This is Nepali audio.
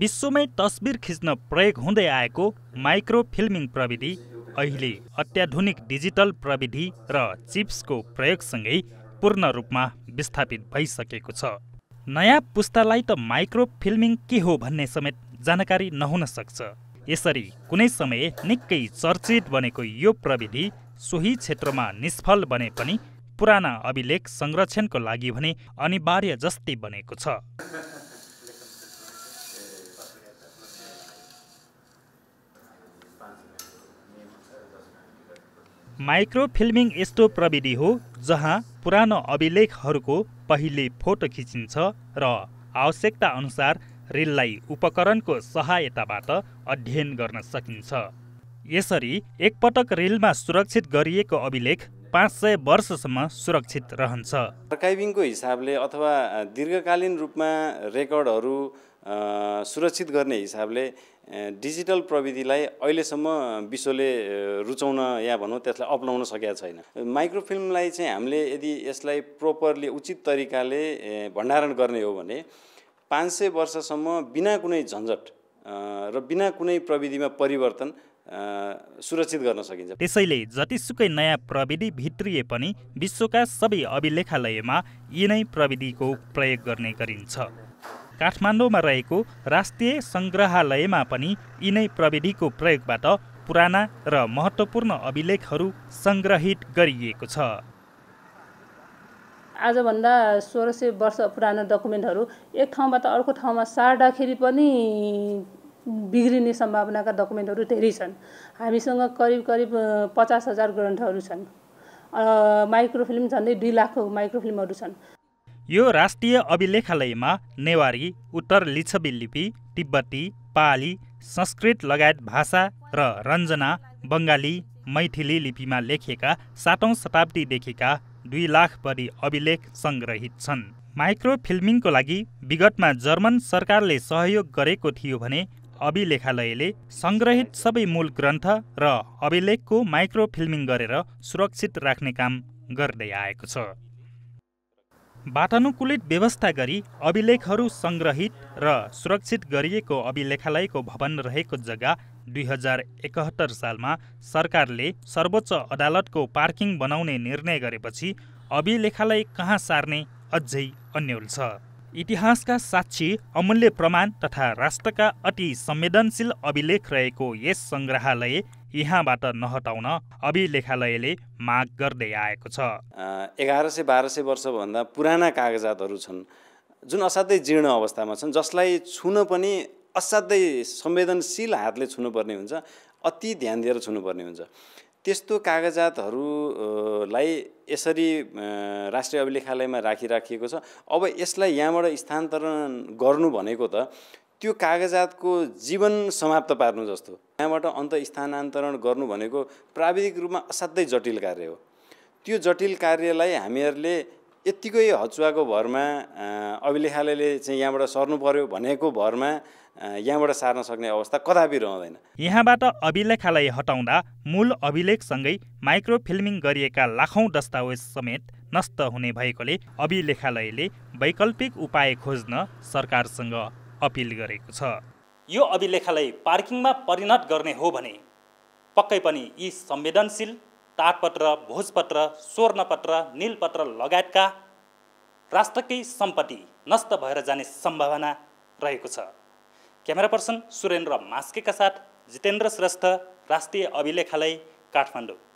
विश्वमै तस्बिर खिच्न प्रयोग हुँदै आएको माइक्रो फिल्मिङ प्रविधि अहिले अत्याधुनिक डिजिटल प्रविधि र चिप्सको प्रयोगसँगै पूर्ण रूपमा विस्थापित भइसकेको छ नयाँ पुस्तालाई त माइक्रो फिल्मिङ के हो भन्ने समेत जानकारी नहुन सक्छ यसरी कुनै समय निकै चर्चित बनेको यो प्रविधि सोही क्षेत्रमा निष्फल बने पनि पुराना अभिलेख संरक्षणको लागि भने अनिवार्य जस्तै बनेको छ माइक्रोफिल्मिङ यस्तो प्रविधि हो जहाँ पुरानो अभिलेखहरूको पहिले फोटो खिचिन्छ र आवश्यकता अनुसार रेललाई उपकरणको सहायताबाट अध्ययन गर्न सकिन्छ यसरी एकपटक रेलमा सुरक्षित गरिएको अभिलेख पाँच सय वर्षसम्म सुरक्षित रहन्छ अर्काइभिङको हिसाबले अथवा दीर्घकालीन रूपमा रेकर्डहरू सुरक्षित गर्ने हिसाबले डिजिटल प्रविधिलाई अहिलेसम्म विश्वले रुचाउन या भनौँ त्यसलाई अप्नाउन सकेका छैन माइक्रोफिल्मलाई चाहिँ हामीले यदि यसलाई प्रोपरली उचित तरिकाले भण्डारण गर्ने हो भने पाँच सय वर्षसम्म बिना कुनै झन्झट र बिना कुनै प्रविधिमा परिवर्तन सुरक्षित गर्न सकिन्छ त्यसैले जतिसुकै नयाँ प्रविधि भित्रिए पनि विश्वका सबै अभिलेखालयमा यिनै प्रविधिको प्रयोग गर्ने गरिन्छ काठमाडौँमा रहेको राष्ट्रिय सङ्ग्रहालयमा पनि यिनै प्रविधिको प्रयोगबाट पुराना र महत्त्वपूर्ण अभिलेखहरू सङ्ग्रहित गरिएको छ आजभन्दा सोह्र सय वर्ष पुरानो डकुमेन्टहरू एक ठाउँबाट अर्को ठाउँमा सार्दाखेरि पनि बिग्रिने सम्भावनाका डकुमेन्टहरू धेरै छन् हामीसँग करिब करिब पचास हजार ग्रन्थहरू छन् माइक्रोफिल्म झन्डै दुई लाखको माइक्रोफिल्महरू छन् यो राष्ट्रिय अभिलेखालयमा नेवारी उत्तर लिच्छवी लिपि तिब्बती पाली संस्कृत लगायत भाषा र रञ्जना बङ्गाली मैथिली लिपिमा लेखिएका सातौँ शताब्दीदेखिका दुई लाख बढी अभिलेख सङ्ग्रहित छन् माइक्रोफिल्मिङको लागि विगतमा जर्मन सरकारले सहयोग गरेको थियो भने अभिलेखालयले सङ्ग्रहित सबै मूल ग्रन्थ र अभिलेखको माइक्रोफिल्मिङ गरेर सुरक्षित राख्ने काम गर्दै आएको छ वातानुकूलित व्यवस्था गरी अभिलेखहरू सङ्ग्रहित र सुरक्षित गरिएको अभिलेखालयको भवन रहेको जग्गा दुई हजार एकहत्तर सालमा सरकारले सर्वोच्च अदालतको पार्किङ बनाउने निर्णय गरेपछि अभिलेखालय कहाँ सार्ने अझै अन्यल छ इतिहासका साक्षी अमूल्य प्रमाण तथा राष्ट्रका अति संवेदनशील अभिलेख रहेको यस सङ्ग्रहालय यहाँबाट नहटाउन अभिलेखालयले माग गर्दै आएको छ एघार सय बाह्र सय वर्षभन्दा पुराना कागजातहरू छन् जुन असाध्यै जीर्ण अवस्थामा छन् जसलाई छुन पनि असाध्यै संवेदनशील हातले छुनुपर्ने हुन्छ अति ध्यान दिएर छुनुपर्ने हुन्छ त्यस्तो कागजातहरूलाई यसरी राष्ट्रिय अभिलेखालयमा राखिराखिएको छ अब यसलाई यहाँबाट स्थानान्तरण गर्नु भनेको त त्यो कागजातको जीवन समाप्त पार्नु जस्तो यहाँबाट अन्त स्थानान्तरण गर्नु भनेको प्राविधिक रूपमा असाध्यै जटिल कार्य हो त्यो जटिल कार्यलाई हामीहरूले यत्तिकै हचुवाको भरमा अभिलेखालयले चाहिँ यहाँबाट सर्नु पर्यो भनेको भरमा यहाँबाट सार्न सक्ने अवस्था कदापि रहँदैन यहाँबाट अभिलेखालय हटाउँदा मूल अभिलेखसँगै माइक्रो फिल्मिङ गरिएका लाखौँ दस्तावेज समेत नष्ट हुने भएकोले अभिलेखालयले वैकल्पिक उपाय खोज्न सरकारसँग अपिल गरेको छ यो अभिलेखालय पार्किङमा परिणत गर्ने हो भने पक्कै पनि यी संवेदनशील ताडपत्र भोजपत्र स्वर्णपत्र नीलपत्र लगायतका राष्ट्रकै सम्पत्ति नष्ट भएर जाने सम्भावना रहेको छ क्यामेरा पर्सन सुरेन्द्र मास्केका साथ जितेन्द्र श्रेष्ठ राष्ट्रिय अभिलेखालय काठमाडौँ